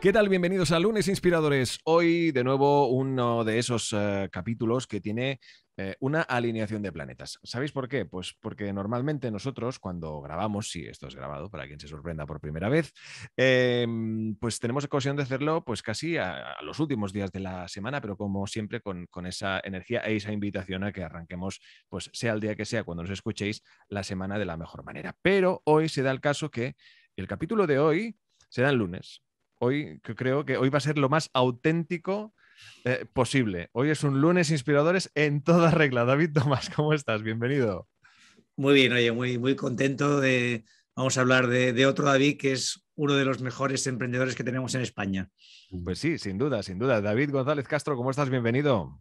¿Qué tal? Bienvenidos a Lunes Inspiradores. Hoy de nuevo uno de esos eh, capítulos que tiene eh, una alineación de planetas. ¿Sabéis por qué? Pues porque normalmente nosotros cuando grabamos, si esto es grabado para quien se sorprenda por primera vez, em, pues tenemos ocasión de hacerlo pues casi a, los últimos días de la semana, pero como siempre con, esa energía e esa invitación a que arranquemos, pues sea el día que sea, cuando nos escuchéis, la semana de la mejor manera. Pero hoy se da el caso que el capítulo de hoy será el lunes hoy creo que hoy va a ser lo más auténtico eh, posible. Hoy es un lunes inspiradores en toda regla. David Tomás, ¿cómo estás? Bienvenido. Muy bien, oye, muy, muy contento de... Vamos a hablar de otro David que es uno de los mejores emprendedores que tenemos en España. Pues sí, sin duda, sin duda. David González Castro, ¿cómo estás? Bienvenido.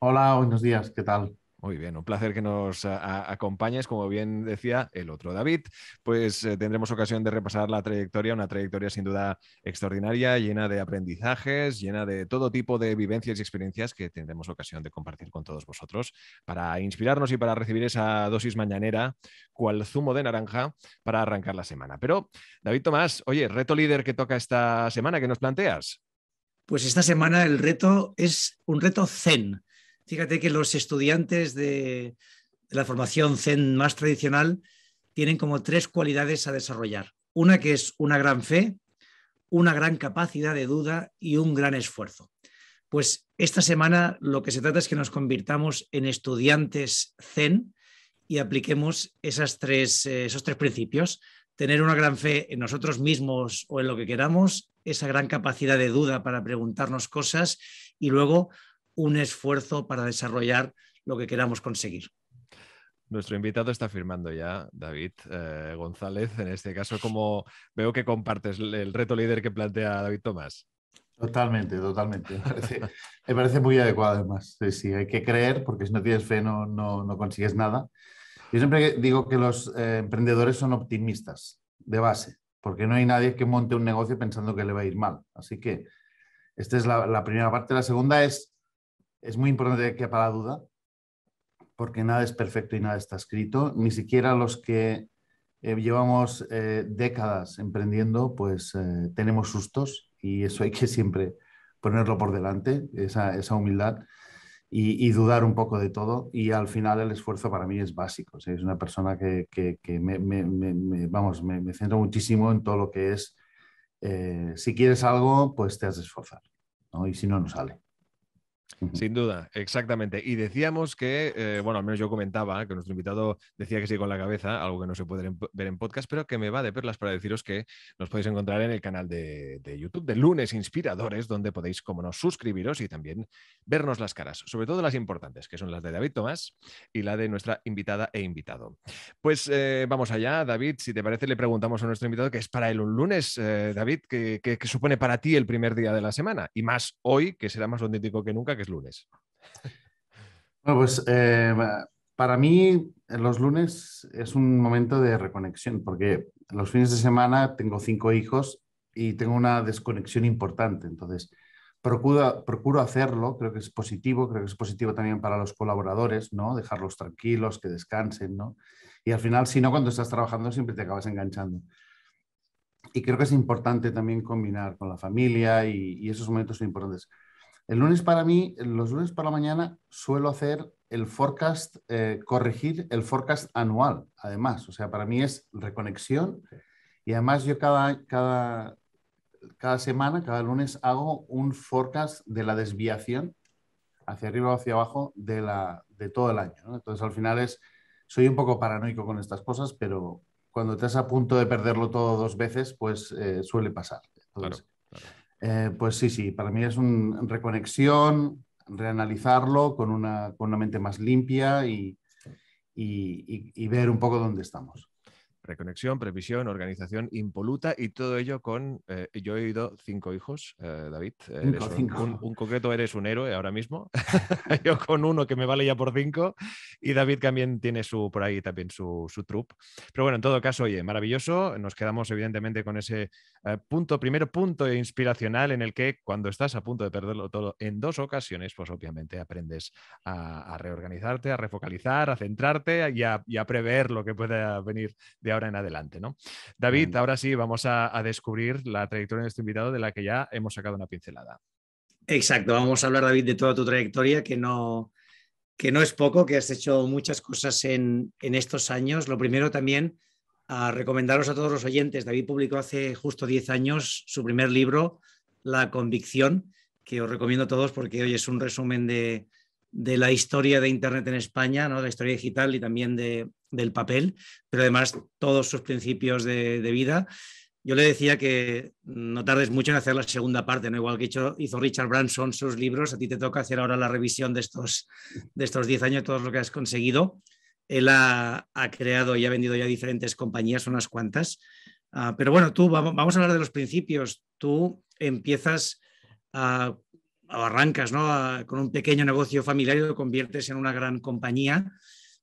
Hola, buenos días, ¿qué tal? Muy bien, un placer que nos acompañes. Como bien decía el otro David, pues eh, tendremos ocasión de repasar la trayectoria, una trayectoria sin duda extraordinaria, llena de aprendizajes, llena de todo tipo de vivencias y experiencias que tendremos ocasión de compartir con todos vosotros para inspirarnos y para recibir esa dosis mañanera, cual zumo de naranja, para arrancar la semana. Pero, David Tomás, oye, reto líder que toca esta semana, ¿qué nos planteas? Pues esta semana el reto es un reto zen Fíjate que los estudiantes de, la formación Zen más tradicional tienen como tres cualidades a desarrollar. Una que es una gran fe, una gran capacidad de duda y un gran esfuerzo. Pues esta semana lo que se trata es que nos convirtamos en estudiantes zen y apliquemos esas tres, eh, esos tres principios. Tener una gran fe en nosotros mismos o en lo que queramos, esa gran capacidad de duda para preguntarnos cosas y luego un esfuerzo para desarrollar lo que queramos conseguir. Nuestro invitado está firmando ya, David eh, González, en este caso, como veo que compartes el reto líder que plantea David Tomás. Totalmente, totalmente. Me parece, muy adecuado, además. Sí, sí, hay que creer, porque si no tienes fe no, no, consigues nada. Yo siempre digo que los eh, emprendedores son optimistas, de base, porque no hay nadie que monte un negocio pensando que le va a ir mal. Así que esta es la primera parte. La segunda es es muy importante que para la duda, porque nada es perfecto y nada está escrito, ni siquiera los que eh, llevamos eh, décadas emprendiendo, pues eh, tenemos sustos y eso hay que siempre ponerlo por delante, esa, humildad y, dudar un poco de todo. Y al final el esfuerzo para mí es básico. es una persona que, me, vamos, me, centro muchísimo en todo lo que es, si quieres algo, pues te has de esforzar ¿no? y si no, no sale. Sin duda, exactamente. Y decíamos que, eh, bueno, al menos yo comentaba que nuestro invitado decía que sí con la cabeza, algo que no se puede ver en podcast, pero que me va de perlas para deciros que nos podéis encontrar en el canal de, de YouTube de Lunes Inspiradores, donde podéis, como no, suscribiros y también vernos las caras, sobre todo las importantes, que son las de David Tomás y la de nuestra invitada e invitado. Pues eh, vamos allá, David, si te parece, le preguntamos a nuestro invitado que es para él un lunes, eh, David, ¿qué, supone para ti el primer día de la semana? Y más hoy, que será más auténtico que nunca, que es lunes. Bueno, pues eh, para mí los lunes es un momento de reconexión, porque los fines de semana tengo cinco hijos y tengo una desconexión importante. Entonces, Procuro, hacerlo, creo que es positivo, creo que es positivo también para los colaboradores, ¿no? Dejarlos tranquilos, que descansen, ¿no? Y al final, si no, cuando estás trabajando siempre te acabas enganchando. Y creo que es importante también combinar con la familia y, esos momentos son importantes. El lunes para mí, los lunes para la mañana, suelo hacer el forecast, eh, corregir el forecast anual, además. O sea, para mí es reconexión y además yo cada, cada cada semana, cada lunes, hago un forecast de la desviación hacia arriba o hacia abajo de, la, de todo el año. Entonces, al final es, soy un poco paranoico con estas cosas, pero cuando estás a punto de perderlo todo dos veces, pues eh, suele pasar. Eh, pues sí, sí, para mí es una reconexión, reanalizarlo con una, con mente más limpia y ver un poco dónde estamos. Reconexión, previsión, organización impoluta y todo ello con. Eh, yo he ido cinco hijos, eh, David. Eh, un, concreto eres un héroe ahora mismo. yo con uno que me vale ya por cinco. Y David también tiene su, por ahí también su, su Pero bueno, en todo caso, oye, maravilloso. Nos quedamos evidentemente con ese punto, primer punto inspiracional en el que cuando estás a punto de perderlo todo en dos ocasiones, pues obviamente aprendes a, reorganizarte, a refocalizar, a centrarte y a, a prever lo que pueda venir de ahora en adelante. ¿no? David, ahora sí, vamos a, descubrir la trayectoria de este invitado de la que ya hemos sacado una pincelada. Exacto, vamos a hablar, David, de toda tu trayectoria, que no, que no es poco, que has hecho muchas cosas en, estos años. Lo primero también, a recomendaros a todos los oyentes, David publicó hace justo 10 años su primer libro, La Convicción, que os recomiendo a todos porque hoy es un resumen de, de la historia de Internet en España, ¿no? la historia digital y también de, del papel, pero además todos sus principios de, vida. Yo le decía que no tardes mucho en hacer la segunda parte, ¿no? igual que hizo, Richard Branson sus libros, a ti te toca hacer ahora la revisión de estos 10 de estos años, todo lo que has conseguido. Él ha, creado y ha vendido ya diferentes compañías, unas cuantas. Ah, pero bueno, tú vamos, a hablar de los principios. Tú empiezas a, o arrancas ¿no? con un pequeño negocio familiar y lo conviertes en una gran compañía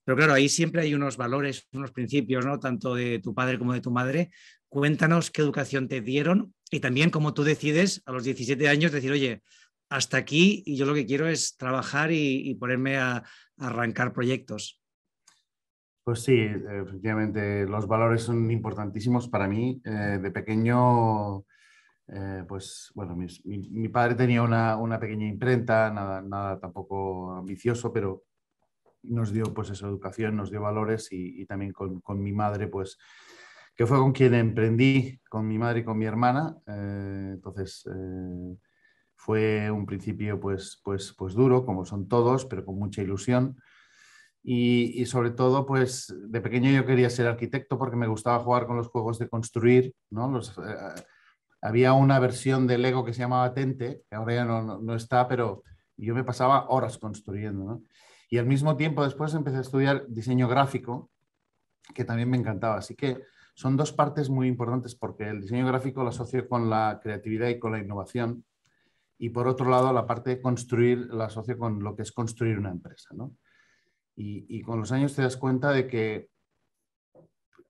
pero claro, ahí siempre hay unos valores, unos principios, ¿no? Tanto de tu padre como de tu madre. Cuéntanos qué educación te dieron y también cómo tú decides a los 17 años decir, oye, hasta aquí y yo lo que quiero es trabajar y, ponerme a, arrancar proyectos. Pues sí, efectivamente, los valores son importantísimos para mí. Eh, de pequeño, eh, pues bueno, mi, padre tenía una, una pequeña imprenta, nada, nada, tampoco ambicioso, pero nos dio pues esa educación, nos dio valores y, también con, mi madre, pues que fue con quien emprendí, con mi madre y con mi hermana. Eh, entonces eh, fue un principio pues, pues, pues duro, como son todos, pero con mucha ilusión. Y, sobre todo, pues de pequeño yo quería ser arquitecto porque me gustaba jugar con los juegos de construir, ¿no? Eh, había una versión del Lego que se llamaba Tente, que ahora ya no, está, pero yo me pasaba horas construyendo, ¿no? Y al mismo tiempo después empecé a estudiar diseño gráfico, que también me encantaba. Así que son dos partes muy importantes porque el diseño gráfico lo asocio con la creatividad y con la innovación. Y por otro lado, la parte de construir la asocio con lo que es construir una empresa. ¿no? Y, con los años te das cuenta de que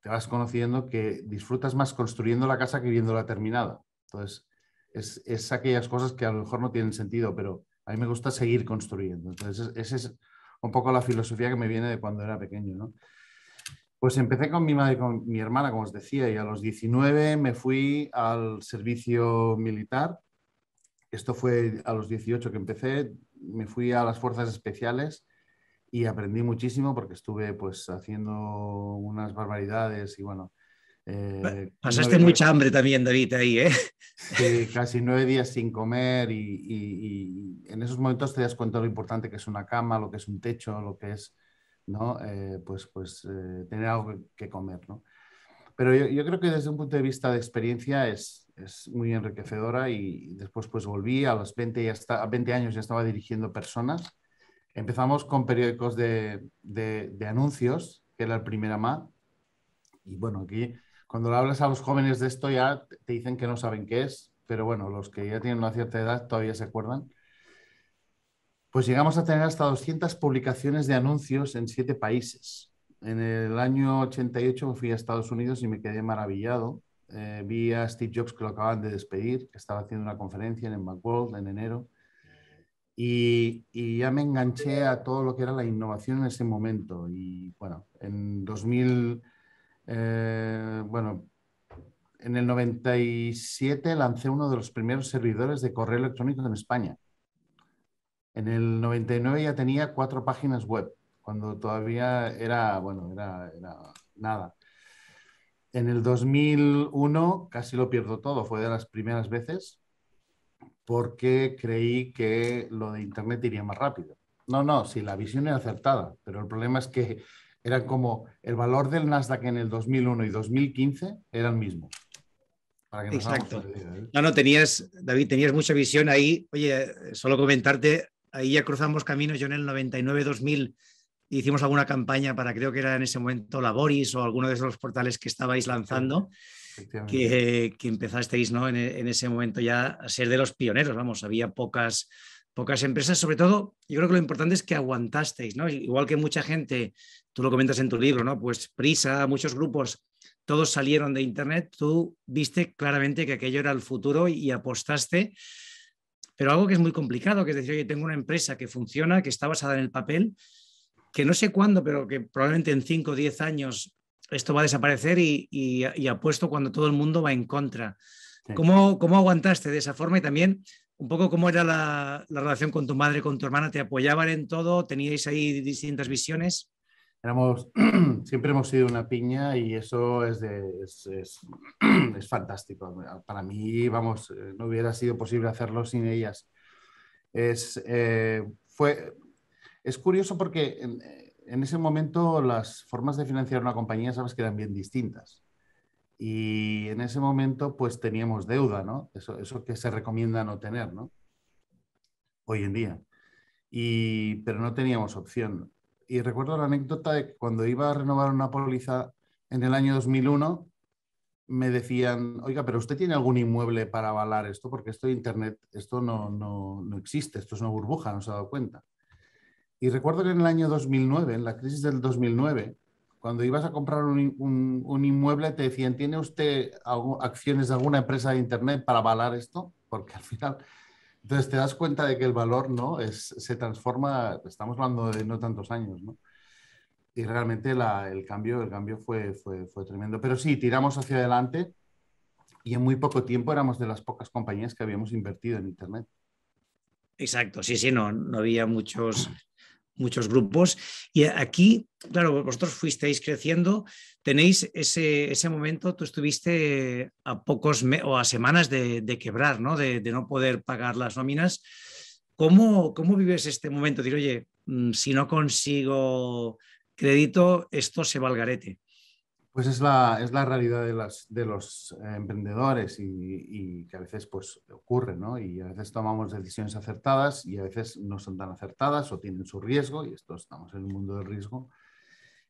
te vas conociendo que disfrutas más construyendo la casa que viéndola terminada. Entonces, es, es aquellas cosas que a lo mejor no tienen sentido, pero a mí me gusta seguir construyendo. Entonces, ese es un poco la filosofía que me viene de cuando era pequeño, Pues empecé con mi madre, con mi hermana, como os decía, y a los 19 me fui al servicio militar. Esto fue a los 18 que empecé, me fui a las fuerzas especiales y aprendí muchísimo porque estuve pues haciendo unas barbaridades y bueno, eh, Pasaste mucha hambre también, David, ahí, ¿eh? casi nueve días sin comer y, en esos momentos te das cuenta lo importante que es una cama, lo que es un techo, lo que es, ¿no? Eh, pues pues eh, tener algo que comer, ¿no? Pero yo, creo que desde un punto de vista de experiencia es, es muy enriquecedora y, después pues volví, a los 20, ya a 20 años ya estaba dirigiendo personas. Empezamos con periódicos de, de, de anuncios, que era el primer AMA, y bueno, aquí cuando le hablas a los jóvenes de esto ya te dicen que no saben qué es, pero bueno, los que ya tienen una cierta edad todavía se acuerdan. Pues llegamos a tener hasta 200 publicaciones de anuncios en siete países. En el año 88 fui a Estados Unidos y me quedé maravillado. Eh, vi a Steve Jobs que lo acaban de despedir, que estaba haciendo una conferencia en el Macworld en enero. Y, y, ya me enganché a todo lo que era la innovación en ese momento. Y bueno, en 2000 eh, bueno, en el 97 lancé uno de los primeros servidores de correo electrónico en España. En el 99 ya tenía cuatro páginas web, cuando todavía era, bueno, era nada. En el 2001 casi lo pierdo todo, fue de las primeras veces, porque creí que lo de Internet iría más rápido. No, no, sí, la visión era acertada, pero el problema es que era como el valor del Nasdaq en el 2001 y 2015 era el mismo. Exacto. ¿eh? No, no, tenías, David, tenías mucha visión ahí. Oye, solo comentarte, ahí ya cruzamos caminos. Yo en el 99-2000 hicimos alguna campaña para, creo que era en ese momento Laboris o alguno de esos portales que estabais lanzando. Que, empezasteis ¿no? en, en ese momento ya a ser de los pioneros, vamos, había pocas, pocas empresas, sobre todo, yo creo que lo importante es que aguantasteis, ¿no? Igual que mucha gente, tú lo comentas en tu libro, ¿no? Pues prisa, muchos grupos, todos salieron de Internet, tú viste claramente que aquello era el futuro y apostaste, pero algo que es muy complicado, que es decir, oye, tengo una empresa que funciona, que está basada en el papel, que no sé cuándo, pero que probablemente en 5 o 10 años esto va a desaparecer y, apuesto cuando todo el mundo va en contra. ¿Cómo, ¿Cómo, aguantaste de esa forma? Y también un poco cómo era la, relación con tu madre, con tu hermana, ¿te apoyaban en todo? ¿Teníais ahí distintas visiones? siempre hemos sido una piña y eso es, es, fantástico. Para mí, vamos, eh, no hubiera sido posible hacerlo sin ellas. Es, eh, fue, es curioso porque en, ese momento las formas de financiar una compañía, sabes que eran bien distintas y en ese momento pues teníamos deuda, ¿no? Eso, que se recomienda no tener, ¿no? Hoy en día. Y, pero no teníamos opción. Y recuerdo la anécdota de que cuando iba a renovar una póliza en el año 2001, me decían, oiga, pero usted tiene algún inmueble para avalar esto, porque esto de Internet, esto no, no, no existe, esto es una burbuja, no se ha dado cuenta. Y recuerdo que en el año 2009, en la crisis del 2009, cuando ibas a comprar un, inmueble te decían, ¿tiene usted acciones de alguna empresa de Internet para avalar esto? Porque al final, entonces te das cuenta de que el valor ¿no? Es, se transforma, estamos hablando de no tantos años, ¿no? Y realmente el cambio, el cambio fue, fue, tremendo. Pero sí, tiramos hacia adelante y en muy poco tiempo éramos de las pocas compañías que habíamos invertido en Internet. Exacto, sí, sí, no, no había muchos muchos grupos. Y aquí, claro, vosotros fuisteis creciendo, tenéis ese, ese momento, tú estuviste a pocos o a semanas de, quebrar, De, no poder pagar las nóminas. ¿Cómo, ¿Cómo vives este momento? Dir, oye, mm, si no consigo crédito, esto se va al garete. Pues es la, realidad de, los eh, emprendedores y, que a veces pues, ocurre, ¿no? Y a veces tomamos decisiones acertadas y a veces no son tan acertadas o tienen su riesgo, y esto estamos en un mundo del riesgo.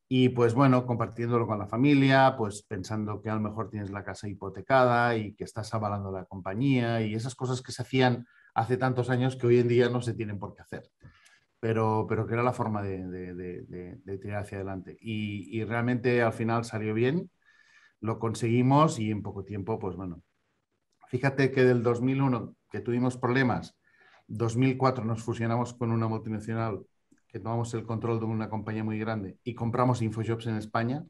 Y pues bueno, compartiéndolo con la familia, pues pensando que a lo mejor tienes la casa hipotecada y que estás avalando la compañía y esas cosas que se hacían hace tantos años que hoy en día no se tienen por qué hacer pero, que era la forma de, tirar hacia adelante. Y, realmente al final salió bien, lo conseguimos y en poco tiempo, pues bueno. Fíjate que del 2001, que tuvimos problemas, 2004 nos fusionamos con una multinacional que tomamos el control de una compañía muy grande y compramos Infoshops en España.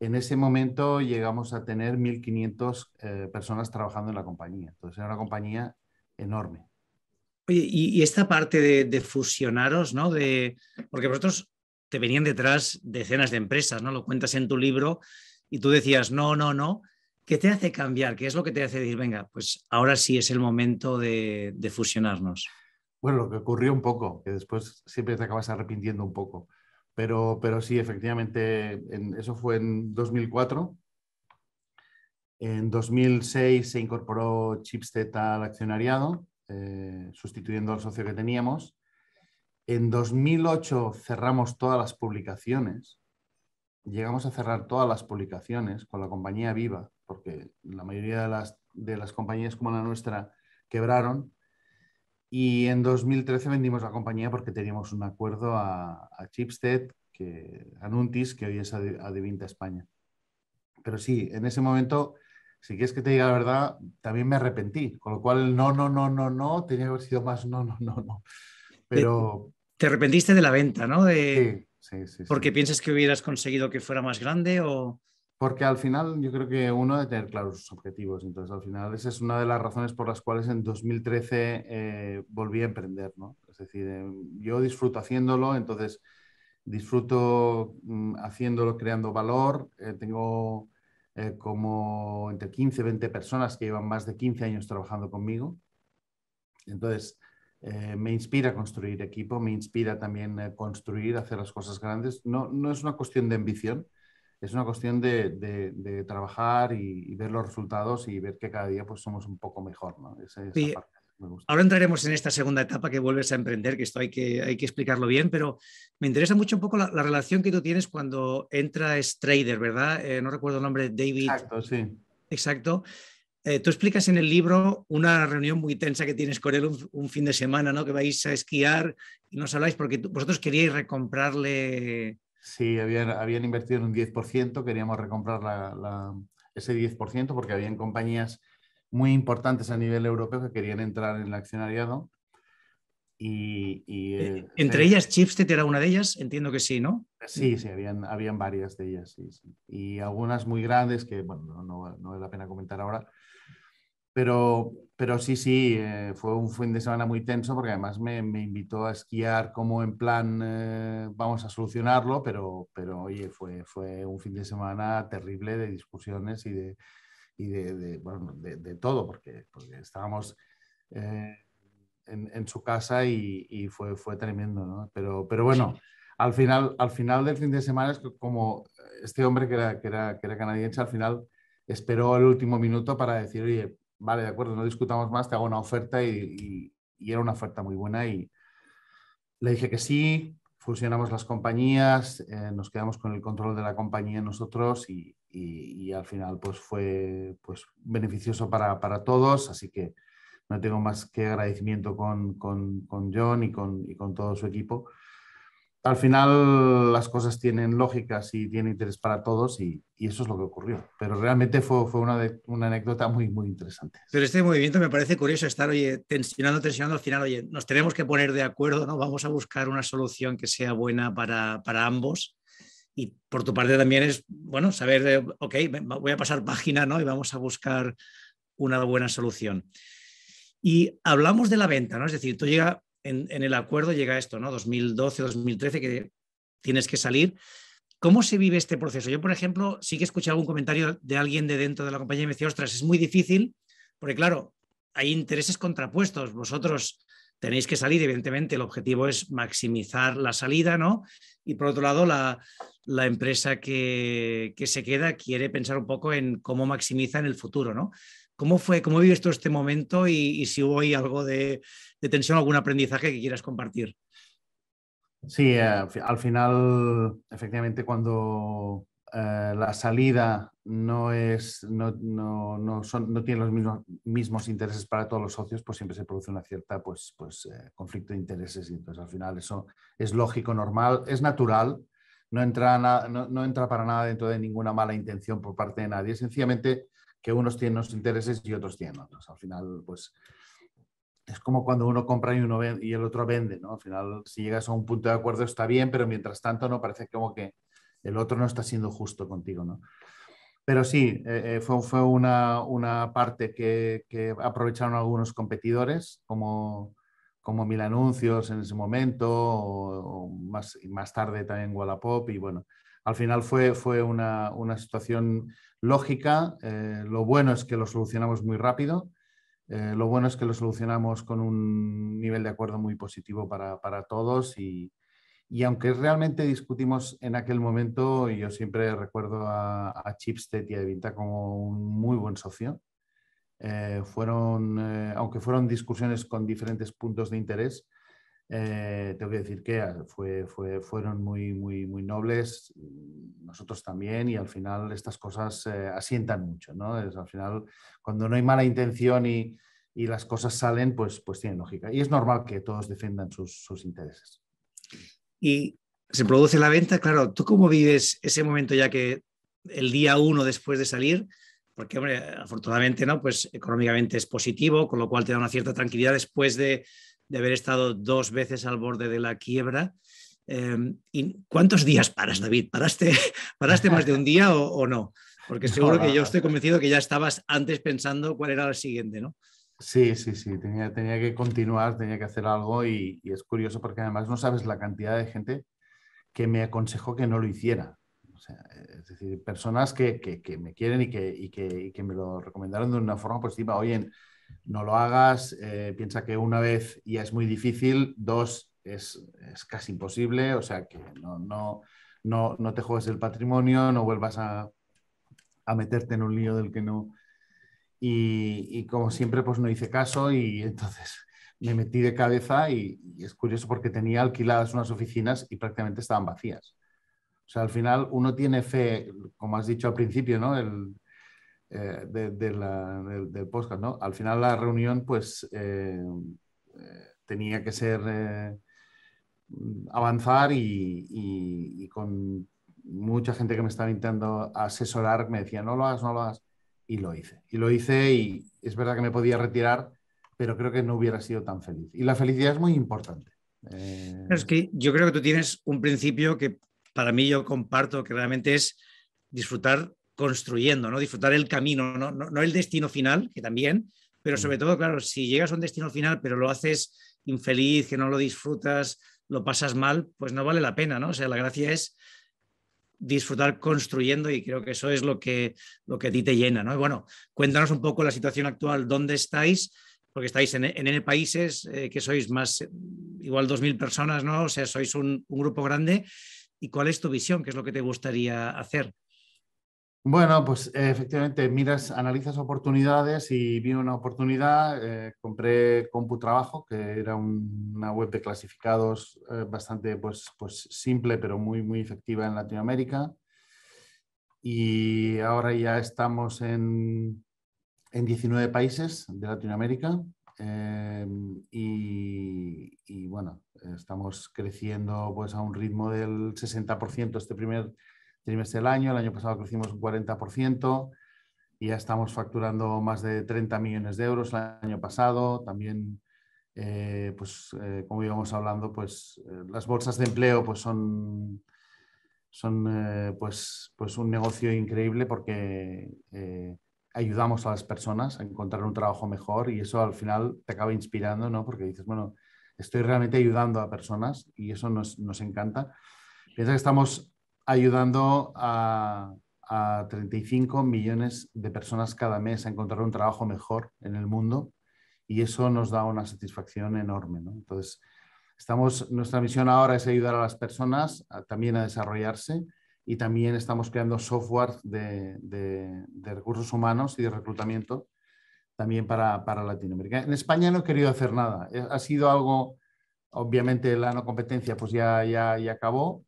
En ese momento llegamos a tener 1.500 eh, personas trabajando en la compañía. Entonces era una compañía enorme y, esta parte de, fusionaros, ¿no? De, porque vosotros te venían detrás decenas de empresas, ¿no? Lo cuentas en tu libro y tú decías, no, no, no. ¿Qué te hace cambiar? ¿Qué es lo que te hace decir, venga, pues ahora sí es el momento de, fusionarnos? Bueno, lo que ocurrió un poco, que después siempre te acabas arrepintiendo un poco. Pero, pero sí, efectivamente, eso fue en 2004. En 2006 se incorporó Chipset al accionariado eh, sustituyendo al socio que teníamos. En 2008 cerramos todas las publicaciones. Llegamos a cerrar todas las publicaciones con la compañía viva, porque la mayoría de las, de las compañías como la nuestra quebraron. Y en 2013 vendimos la compañía porque teníamos un acuerdo a, a Chipstead, que, a Nuntis, que hoy es Adivinta España. Pero sí, en ese momento si quieres que te diga la verdad, también me arrepentí, con lo cual no, no, no, no, no, tenía que haber sido más no, no, no, no. Pero... Te arrepentiste de la venta, ¿no? De... Sí, sí, sí. ¿Porque qué piensas que hubieras conseguido que fuera más grande o...? Porque al final yo creo que uno debe tener claros sus objetivos. Entonces, al final, esa es una de las razones por las cuales en 2013 eh, volví a emprender, ¿no? Es decir, eh, yo disfruto haciéndolo, entonces disfruto mm, haciéndolo, creando valor, eh, tengo eh, como entre 15 20 personas que llevan más de 15 años trabajando conmigo. Entonces, eh, me inspira construir equipo, me inspira también eh, construir, hacer las cosas grandes. No, no es una cuestión de ambición, es una cuestión de, de, trabajar y, ver los resultados y ver que cada día pues, somos un poco mejor. Esa, Ahora entraremos en esta segunda etapa que vuelves a emprender, que esto hay que, hay que explicarlo bien, pero me interesa mucho un poco la, relación que tú tienes cuando entra trader, ¿verdad? Eh, no recuerdo el nombre, David. Exacto, sí. Exacto. Eh, tú explicas en el libro una reunión muy tensa que tienes con él un, fin de semana, ¿no? Que vais a esquiar y nos habláis porque vosotros queríais recomprarle. Sí, habían, habían invertido en un 10%, queríamos recomprar ese 10% porque habían compañías muy importantes a nivel europeo que querían entrar en el accionariado. Y, eh, eh, Entre ellas, Chipstead era una de ellas, entiendo que sí, ¿no? Sí, sí, habían, habían varias de ellas, sí, sí. Y algunas muy grandes que, bueno, no, no, vale la pena comentar ahora. Pero, pero sí, sí, eh, fue un fin de semana muy tenso porque además me, me invitó a esquiar como en plan vamos a solucionarlo, pero, pero oye, fue, fue un fin de semana terrible de discusiones y de, y de, de, bueno, de, todo, porque, estábamos eh, en, su casa y, fue, fue tremendo, ¿no? Pero, pero bueno, al final, al final del fin de semana es como este hombre que era, que era, que era canadiense, al final esperó el último minuto para decir, oye, vale, de acuerdo, no discutamos más, te hago una oferta y, y, era una oferta muy buena y le dije que sí, fusionamos las compañías, eh, nos quedamos con el control de la compañía nosotros y, y, al final pues fue pues, beneficioso para, para, todos, así que no tengo más que agradecimiento con, con, con John y con, y con, todo su equipo. Al final las cosas tienen lógicas y tienen interés para todos y, y eso es lo que ocurrió. Pero realmente fue, fue una, de, una, anécdota muy, muy interesante. Pero este movimiento me parece curioso, estar oye, tensionando, tensionando, al final, oye, nos tenemos que poner de acuerdo, ¿no? Vamos a buscar una solución que sea buena para, para ambos y por tu parte también es, bueno, saber, ok, voy a pasar página, ¿no? Y vamos a buscar una buena solución. Y hablamos de la venta, ¿no? Es decir, tú llega, en, el acuerdo llega esto, ¿no? 2012, 2013, que tienes que salir. ¿Cómo se vive este proceso? Yo, por ejemplo, sí que escuché algún comentario de alguien de dentro de la compañía y me decía, ostras, es muy difícil, porque claro, hay intereses contrapuestos. Vosotros tenéis que salir, evidentemente el objetivo es maximizar la salida, ¿no? Y por otro lado, la, empresa que, se queda quiere pensar un poco en cómo maximiza en el futuro, ¿no? ¿Cómo fue, cómo vives tú este momento y, si hubo algo de, tensión, algún aprendizaje que quieras compartir? Sí, eh, al final, efectivamente, cuando, eh, la salida no, es, no, no, no, son, no tiene los mismos, intereses para todos los socios, pues siempre se produce una cierta pues, pues, eh, conflicto de intereses y entonces al final eso es lógico, normal, es natural, no entra, no, entra para nada dentro de ninguna mala intención por parte de nadie, sencillamente que unos tienen los intereses y otros tienen otros. Al final, pues es como cuando uno compra y, uno vende, y el otro vende, ¿no? Al final, si llegas a un punto de acuerdo está bien, pero mientras tanto no parece como que el otro no está siendo justo contigo, ¿no? Pero sí, eh, eh, fue, una, parte que, aprovecharon algunos competidores, como, como Mil Anuncios en ese momento, más, más tarde también Wallapop, y bueno, al final fue, fue una, situación lógica. Eh, lo bueno es que lo solucionamos muy rápido, lo bueno es que lo solucionamos con un nivel de acuerdo muy positivo para, para todos y, y aunque realmente discutimos en aquel momento, yo siempre recuerdo a, a Chipstead y a Evita como un muy buen socio. Eh, fueron, eh, aunque fueron discusiones con diferentes puntos de interés, eh, tengo que decir que ah, fueron muy, muy, muy nobles, nosotros también, y al final estas cosas asientan mucho, ¿no? al final, cuando no hay mala intención y, las cosas salen, pues, pues tiene lógica. Y es normal que todos defiendan sus intereses y se produce la venta, claro, ¿tú cómo vives ese momento ya que el día uno después de salir? Porque, hombre, afortunadamente, ¿no? Pues económicamente es positivo, con lo cual te da una cierta tranquilidad después de, haber estado dos veces al borde de la quiebra. Em, ¿y ¿Cuántos días paras, David? ¿Paraste, paraste más de un día o, no? Porque seguro que yo estoy convencido que ya estabas antes pensando cuál era el siguiente, ¿no? Sí, sí, sí, tenía, tenía que continuar, tenía que hacer algo y, es curioso porque además no sabes la cantidad de gente que me aconsejó que no lo hiciera. es decir, personas que, me quieren y que, me lo recomendaron de una forma positiva. Oye, no lo hagas, eh, piensa que una vez ya es muy difícil, dos es, casi imposible, o sea, que no, no, te juegues el patrimonio, no vuelvas a meterte en un lío del que no, y, como siempre pues no hice caso y entonces me metí de cabeza y, es curioso porque tenía alquiladas unas oficinas y prácticamente estaban vacías. O sea, al final uno tiene fe, como has dicho al principio, ¿no? Eh, del, podcast, ¿no? Al final la reunión pues eh, eh, tenía que ser avanzar y, y con mucha gente que me estaba intentando asesorar me decía, no lo hagas, no lo hagas y lo hice. Y lo hice y es verdad que me podía retirar, pero creo que no hubiera sido tan feliz. Y la felicidad es muy importante. Eh, es que yo creo que tú tienes un principio que para mí yo comparto, que realmente es disfrutar construyendo, ¿no? Disfrutar el camino, ¿no? no el destino final, que también, pero sobre mm. todo, claro, si llegas a un destino final, pero lo haces infeliz, que no lo disfrutas, lo pasas mal, pues no vale la pena, ¿no? O sea, la gracia es disfrutar construyendo y creo que eso es lo que, lo que a ti te llena. ¿no? bueno, cuéntanos un poco la situación actual, dónde estáis, porque estáis en, N países, eh, que sois más, eh, igual 2.000 personas, ¿no? o sea, sois un, grupo grande. ¿Y cuál es tu visión? ¿Qué es lo que te gustaría hacer? Bueno, pues eh, efectivamente, miras, analizas oportunidades y vi una oportunidad, eh, compré CompuTrabajo, que era una web de clasificados eh, bastante pues, pues simple, pero muy, muy efectiva en Latinoamérica. Y ahora ya estamos en, en 19 países de Latinoamérica. Em, y, bueno, estamos creciendo pues, a un ritmo del 60% este primer trimestre del año. El año pasado crecimos un 40% y ya estamos facturando más de 30 millones de euros el año pasado. También, eh, pues, eh, como íbamos hablando, pues eh, las bolsas de empleo pues, son, son pues, pues un negocio increíble porque ayudamos a las personas a encontrar un trabajo mejor y eso al final te acaba inspirando, ¿no? Porque dices, bueno, estoy realmente ayudando a personas y eso nos, nos encanta. Piensa que estamos ayudando a, 35 millones de personas cada mes a encontrar un trabajo mejor en el mundo y eso nos da una satisfacción enorme. Entonces, estamos, nuestra misión ahora es ayudar a las personas también a desarrollarse y también estamos creando software de, recursos humanos y de reclutamiento también para, para, Latinoamérica. En España no he querido hacer nada. Ha sido algo, obviamente la no competencia pues ya, ya, ya acabó,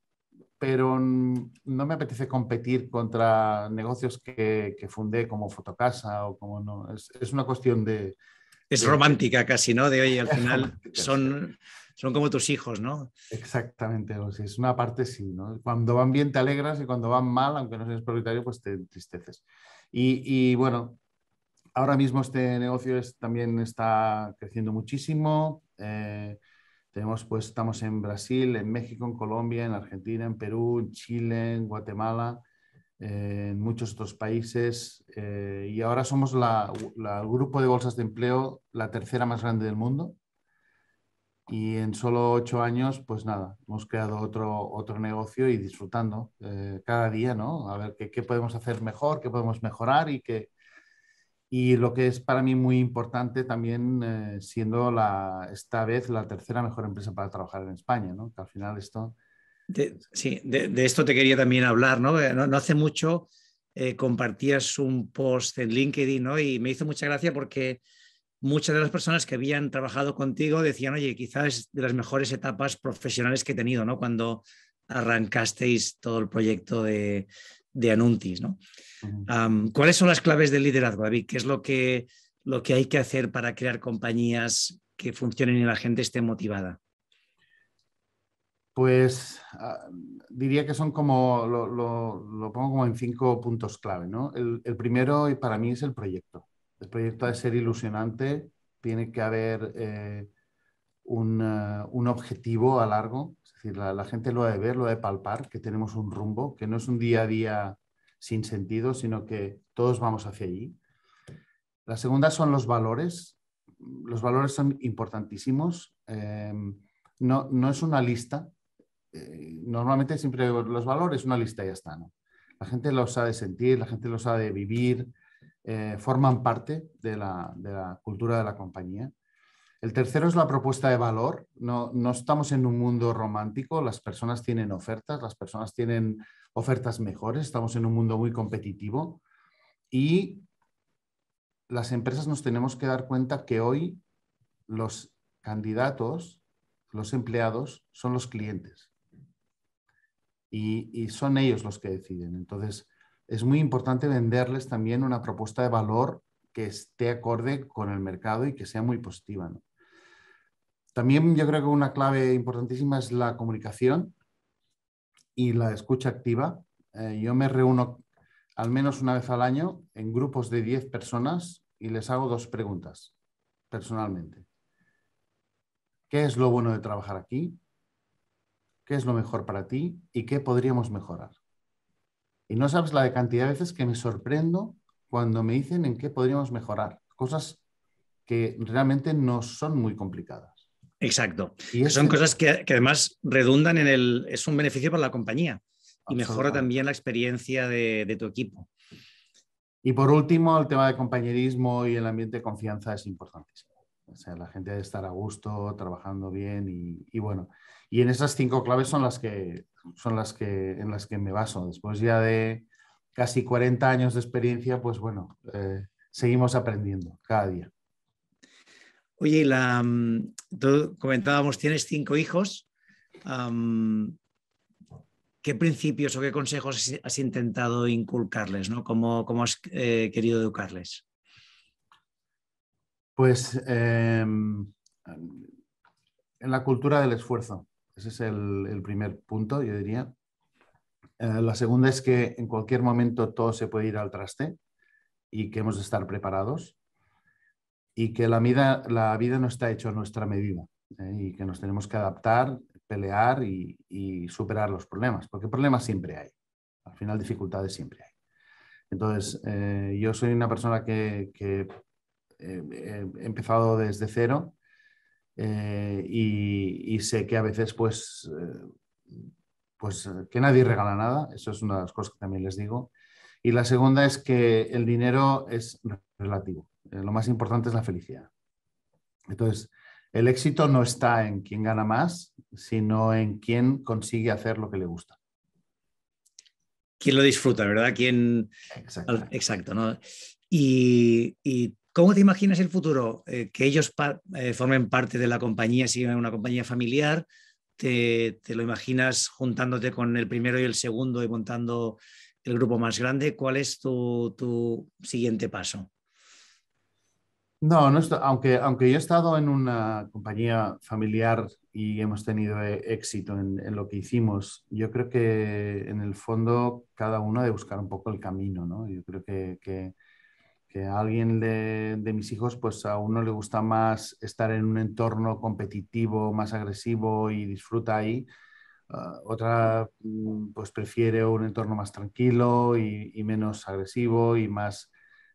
pero no me apetece competir contra negocios que, fundé como Fotocasa o como no. Es, una cuestión de... Es romántica casi, ¿no? De hoy al final son, son como tus hijos, ¿no? Exactamente, es una parte sí, ¿no? Cuando van bien te alegras y cuando van mal, aunque no seas propietario, pues te entristeces. Y, bueno, ahora mismo este negocio es, también está creciendo muchísimo. Eh, tenemos, pues, estamos en Brasil, en México, en Colombia, en Argentina, en Perú, en Chile, en Guatemala, en muchos otros países. Eh, y ahora somos el grupo de bolsas de empleo, la tercera más grande del mundo. Y en solo ocho años, pues nada, hemos creado otro, otro negocio y disfrutando eh, cada día, ¿no? A ver qué, qué podemos hacer mejor, qué podemos mejorar y qué, y lo que es para mí muy importante también, eh, siendo esta vez la tercera mejor empresa para trabajar en España, ¿no? que al final esto... sí, de, esto te quería también hablar, ¿no? Eh, no, hace mucho eh, compartías un post en LinkedIn, ¿no? Y me hizo mucha gracia porque muchas de las personas que habían trabajado contigo decían, oye, quizás de las mejores etapas profesionales que he tenido, ¿no? Cuando arrancasteis todo el proyecto de, de Anuntis. ¿no? ¿Cuáles son las claves del liderazgo, David? ¿Qué es lo que, lo que hay que hacer para crear compañías que funcionen y la gente esté motivada? Pues ah, diría que son como, lo, pongo como en cinco puntos clave. El, primero para mí es el proyecto. El proyecto ha de ser ilusionante, tiene que haber eh, un, ah, un, objetivo a largo, decir, la, gente lo ha de ver, lo ha de palpar, que tenemos un rumbo, que no es un día a día sin sentido, sino que todos vamos hacia allí. La segunda son los valores. Los valores son importantísimos. Eh, no, es una lista. Eh, normalmente siempre los valores, una lista y ya está. La gente los ha de sentir, la gente los ha de vivir, eh, forman parte de la cultura de la compañía. El tercero es la propuesta de valor. No, estamos en un mundo romántico, las personas tienen ofertas, las personas tienen ofertas mejores, estamos en un mundo muy competitivo y las empresas nos tenemos que dar cuenta que hoy los candidatos, los empleados, son los clientes y, y son ellos los que deciden. Entonces, es muy importante venderles también una propuesta de valor que esté acorde con el mercado y que sea muy positiva. También yo creo que una clave importantísima es la comunicación y la escucha activa. Eh, yo me reúno al menos una vez al año en grupos de 10 personas y les hago dos preguntas personalmente. ¿Qué es lo bueno de trabajar aquí? ¿Qué es lo mejor para ti? ¿Y qué podríamos mejorar? Y no sabes la de cantidad de veces que me sorprendo cuando me dicen en qué podríamos mejorar. Cosas que realmente no son muy complicadas. Exacto. ¿Y Son este cosas que, además redundan en el... Es un beneficio para la compañía y mejora también la experiencia de, tu equipo. Y por último, el tema de compañerismo y el ambiente de confianza es importantísimo. O sea, la gente debe estar a gusto, trabajando bien y, bueno. Y en esas cinco claves son las que son las que en las que me baso. Después ya de casi 40 años de experiencia, pues bueno, eh, seguimos aprendiendo cada día. Oye, la, mm, tú comentábamos, tienes cinco hijos. ¿Qué principios o qué consejos has intentado inculcarles? ¿no? ¿Cómo, has eh, querido educarles? Pues em, en la cultura del esfuerzo. Ese es el, primer punto, yo diría. Eh, la segunda es que en cualquier momento todo se puede ir al traste y que hemos de estar preparados y que la vida, la vida no está hecha a nuestra medida ¿eh? y que nos tenemos que adaptar, pelear y, superar los problemas, porque problemas siempre hay, al final dificultades siempre hay. Entonces, eh, yo soy una persona que, eh, he empezado desde cero y, y, sé que a veces pues... pues que nadie regala nada, eso es una de las cosas que también les digo. Y la segunda es que el dinero es relativo. Eh, lo más importante es la felicidad. Entonces, el éxito no está en quién gana más, sino en quién consigue hacer lo que le gusta. Quién lo disfruta, ¿verdad? Quién... Exacto. y, ¿Cómo te imaginas el futuro? Eh, que ellos eh, formen parte de la compañía, si una compañía familiar, te, lo imaginas juntándote con el primero y el segundo y montando el grupo más grande. ¿Cuál es tu siguiente paso? No, no aunque, aunque yo he estado en una compañía familiar y hemos tenido e, éxito en, lo que hicimos, yo creo que en el fondo cada uno de buscar un poco el camino, ¿no? Yo creo que, que, a alguien de, mis hijos, pues a uno le gusta más estar en un entorno competitivo, más agresivo y disfruta ahí. Ah, otra, mm, pues prefiere un entorno más tranquilo y menos agresivo y más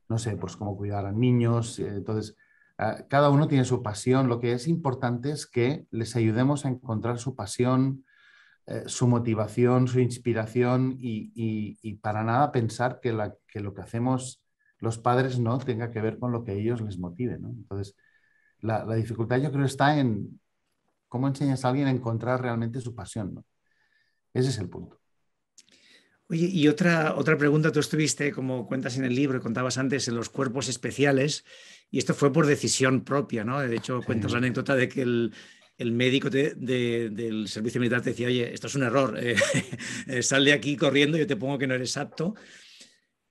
no sé, pues cómo cuidar a niños. Eh, entonces, ah, cada uno tiene su pasión. Lo que es importante es que les ayudemos a encontrar su pasión, eh, su motivación, su inspiración y, para nada pensar que, la, que, lo que hacemos los padres no tenga que ver con lo que ellos les motive. Entonces, la, dificultad yo creo está en cómo enseñas a alguien a encontrar realmente su pasión. Ese es el punto. Oye, y otra, otra pregunta, tú estuviste, como cuentas en el libro, contabas antes, en los cuerpos especiales, y esto fue por decisión propia, ¿no? De hecho, cuentas la anécdota de que el, médico del servicio militar te decía, oye, esto es un error, eh, Sale eh, sal de aquí corriendo, yo te pongo que no eres apto.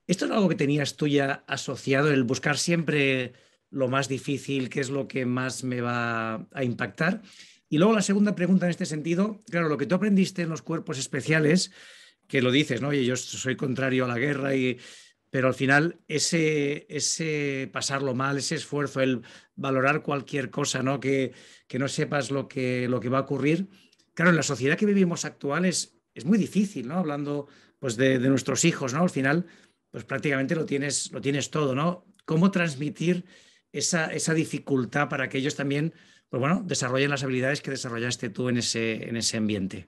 ¿Esto es algo que tenías tú ya asociado, el buscar siempre lo más difícil, qué es lo que más me va a impactar? Y luego la segunda pregunta en este sentido, claro, lo que tú aprendiste en los cuerpos especiales, que lo dices, ¿no? yo soy contrario a la guerra y pero al final ese, ese pasarlo mal, ese esfuerzo, el valorar cualquier cosa, ¿no? Que, no sepas lo que, lo que va a ocurrir. Claro, en la sociedad que vivimos actual es, es muy difícil, ¿no? Hablando pues de, nuestros hijos, ¿no? Al final, pues prácticamente lo tienes, lo tienes todo, ¿no? ¿Cómo transmitir esa, dificultad para que ellos también, pues bueno, desarrollen las habilidades que desarrollaste tú en ese, en ese ambiente?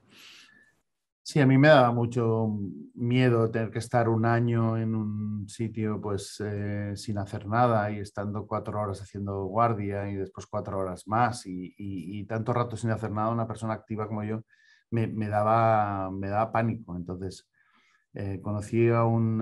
Sí, a mí me daba mucho miedo tener que estar un año en un sitio pues eh, sin hacer nada y estando cuatro horas haciendo guardia y después cuatro horas más y, tanto rato sin hacer nada, una persona activa como yo me, daba, me pánico. Entonces eh, conocí a un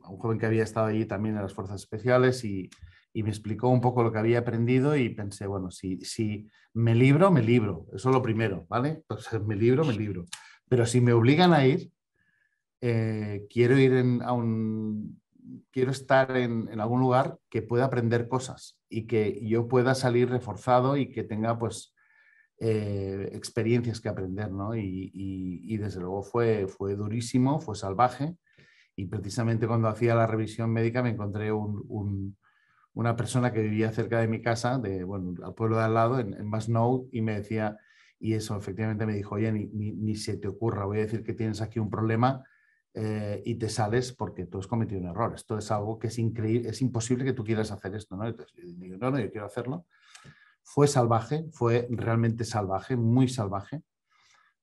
joven que había estado allí también en las fuerzas especiales y, y me explicó un poco lo que había aprendido y pensé, bueno, si, si me libro, me libro. Eso es lo primero, ¿vale? Entonces, me libro, me libro. Pero si me obligan a ir, eh, quiero ir a un... Quiero estar en, algún lugar que pueda aprender cosas y que yo pueda salir reforzado y que tenga, pues, eh, experiencias que aprender, ¿no? Y, desde luego fue, fue durísimo, fue salvaje. Y precisamente cuando hacía la revisión médica me encontré un una persona que vivía cerca de mi casa, de, bueno, al pueblo de al lado, en, en Masnou, y me decía, y eso efectivamente me dijo, oye, ni, se te ocurra, voy a decir que tienes aquí un problema eh, y te sales porque tú has cometido un error. Esto es algo que es increíble, es imposible que tú quieras hacer esto, ¿no? Entonces, yo digo, no, no, yo quiero hacerlo. Fue salvaje, fue realmente salvaje, muy salvaje,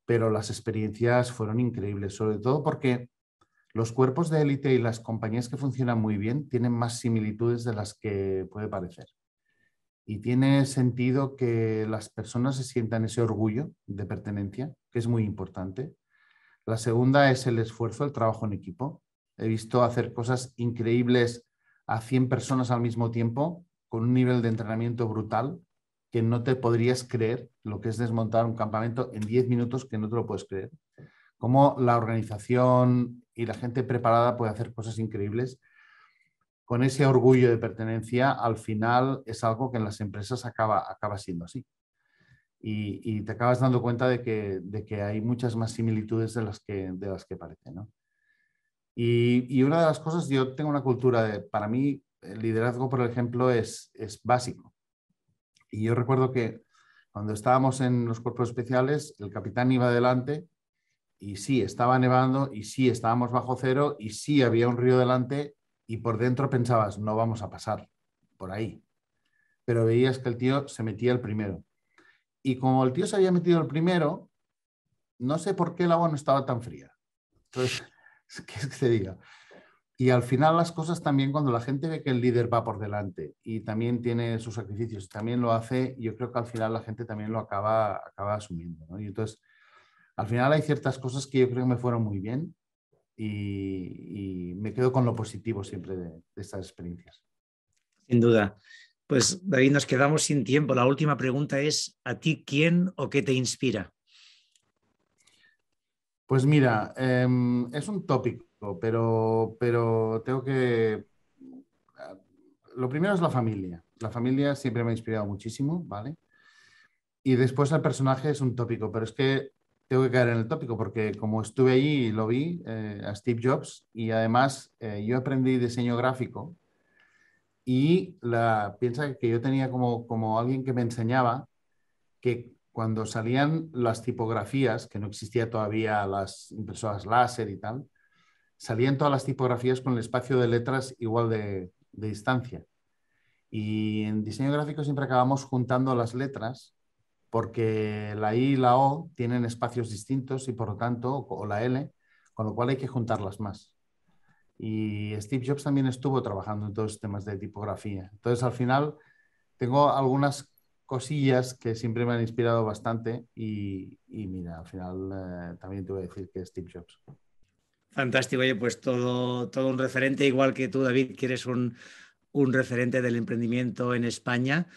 pero las experiencias fueron increíbles, sobre todo porque los cuerpos de élite y las compañías que funcionan muy bien tienen más similitudes de las que puede parecer. Y tiene sentido que las personas se sientan ese orgullo de pertenencia, que es muy importante. La segunda es el esfuerzo, el trabajo en equipo. He visto hacer cosas increíbles a 100 personas al mismo tiempo, con un nivel de entrenamiento brutal, que no te podrías creer lo que es desmontar un campamento en 10 minutos que no te lo puedes creer cómo la organización y la gente preparada puede hacer cosas increíbles. Con ese orgullo de pertenencia, al final es algo que en las empresas acaba, acaba siendo así. Y, te acabas dando cuenta de que, hay muchas más similitudes de las que, de las que parece. Y, una de las cosas, yo tengo una cultura de, para mí, el liderazgo, por ejemplo, es, es básico. Y yo recuerdo que cuando estábamos en los cuerpos especiales, el capitán iba adelante y sí, estaba nevando, y sí, estábamos bajo cero, y sí, había un río delante, y por dentro pensabas, no vamos a pasar por ahí. Pero veías que el tío se metía el primero. Y como el tío se había metido el primero, no sé por qué el agua no estaba tan fría. Entonces, ¿qué es que te diga? Y al final las cosas también cuando la gente ve que el líder va por delante y también tiene sus sacrificios, también lo hace, yo creo que al final la gente también lo acaba, acaba asumiendo. Y entonces al final hay ciertas cosas que yo creo que me fueron muy bien y, me quedo con lo positivo siempre de, estas experiencias. Sin duda. Pues David, nos quedamos sin tiempo. La última pregunta es, ¿a ti quién o qué te inspira? Pues mira, em, es un tópico, pero, pero tengo que... Lo primero es la familia. La familia siempre me ha inspirado muchísimo, ¿vale? Y después el personaje es un tópico, pero es que tengo que caer en el tópico porque como estuve allí y lo vi eh, a Steve Jobs y además eh, yo aprendí diseño gráfico y la, piensa que yo tenía como, como alguien que me enseñaba que cuando salían las tipografías, que no existía todavía las impresoras láser y tal, salían todas las tipografías con el espacio de letras igual de, de distancia. Y en diseño gráfico siempre acabamos juntando las letras porque la I y la O tienen espacios distintos y por lo tanto, o la L, con lo cual hay que juntarlas más. Y Steve Jobs también estuvo trabajando en todos los temas de tipografía. Entonces, al final, tengo algunas cosillas que siempre me han inspirado bastante y, mira, al final eh, también te voy a decir que Steve Jobs. Fantástico, oye, pues todo, un referente, igual que tú, David, que eres un referente del emprendimiento en España.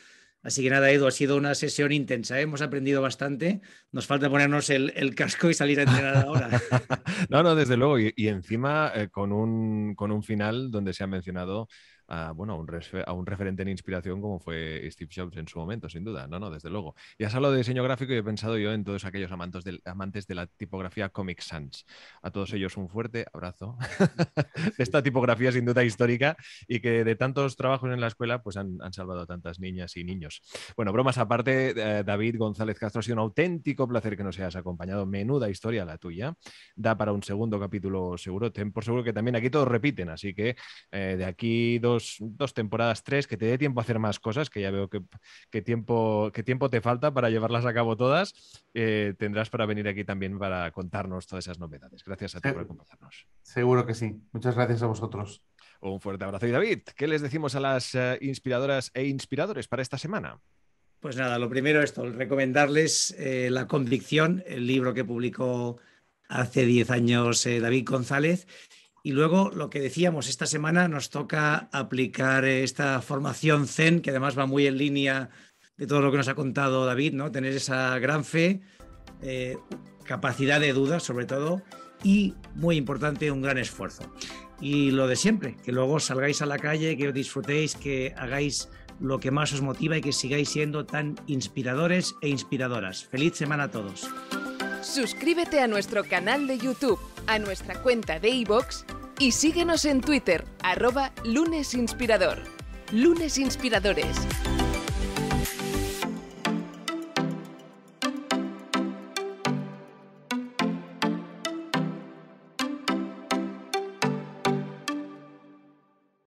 Así que nada, Edu, ha sido una sesión intensa, ¿eh? hemos aprendido bastante. Nos falta ponernos el, casco y salir a entrenar ahora. no, no, desde luego. Y, encima eh, con, un, con un final donde se ha mencionado a, bueno, a un, referente en inspiración como fue Steve Jobs en su momento, sin duda, no, no, desde luego. Y has hablado de diseño gráfico y he pensado yo en todos aquellos amantes de, amantes de la tipografía Comic Sans. A todos ellos un fuerte abrazo esta tipografía sin duda histórica y que de tantos trabajos en la escuela pues han, salvado a tantas niñas y niños. Bueno, bromas aparte, eh, David González Castro, ha sido un auténtico placer que nos hayas acompañado. Menuda historia la tuya. Da para un segundo capítulo seguro. Ten por seguro que también aquí todos repiten, así que eh, de aquí dos dos, temporadas, tres, que te dé tiempo a hacer más cosas, que ya veo que, tiempo, que tiempo te falta para llevarlas a cabo todas, eh, tendrás para venir aquí también para contarnos todas esas novedades. Gracias a ti por acompañarnos. Seguro que sí. Muchas gracias a vosotros. Un fuerte abrazo. Y David, ¿qué les decimos a las eh, inspiradoras e inspiradores para esta semana? Pues nada, lo primero esto, recomendarles eh, La Convicción, el libro que publicó hace 10 años David González y luego lo que decíamos, esta semana nos toca aplicar esta formación Zen, que además va muy en línea de todo lo que nos ha contado David, ¿no? Tener esa gran fe, eh, capacidad de duda sobre todo, y muy importante, un gran esfuerzo. Y lo de siempre, que luego salgáis a la calle, que disfrutéis, que hagáis lo que más os motiva y que sigáis siendo tan inspiradores e inspiradoras. Feliz semana a todos. Suscríbete a nuestro canal de YouTube a nuestra cuenta de iBox y síguenos en Twitter, arroba lunesinspirador. Lunes Inspiradores.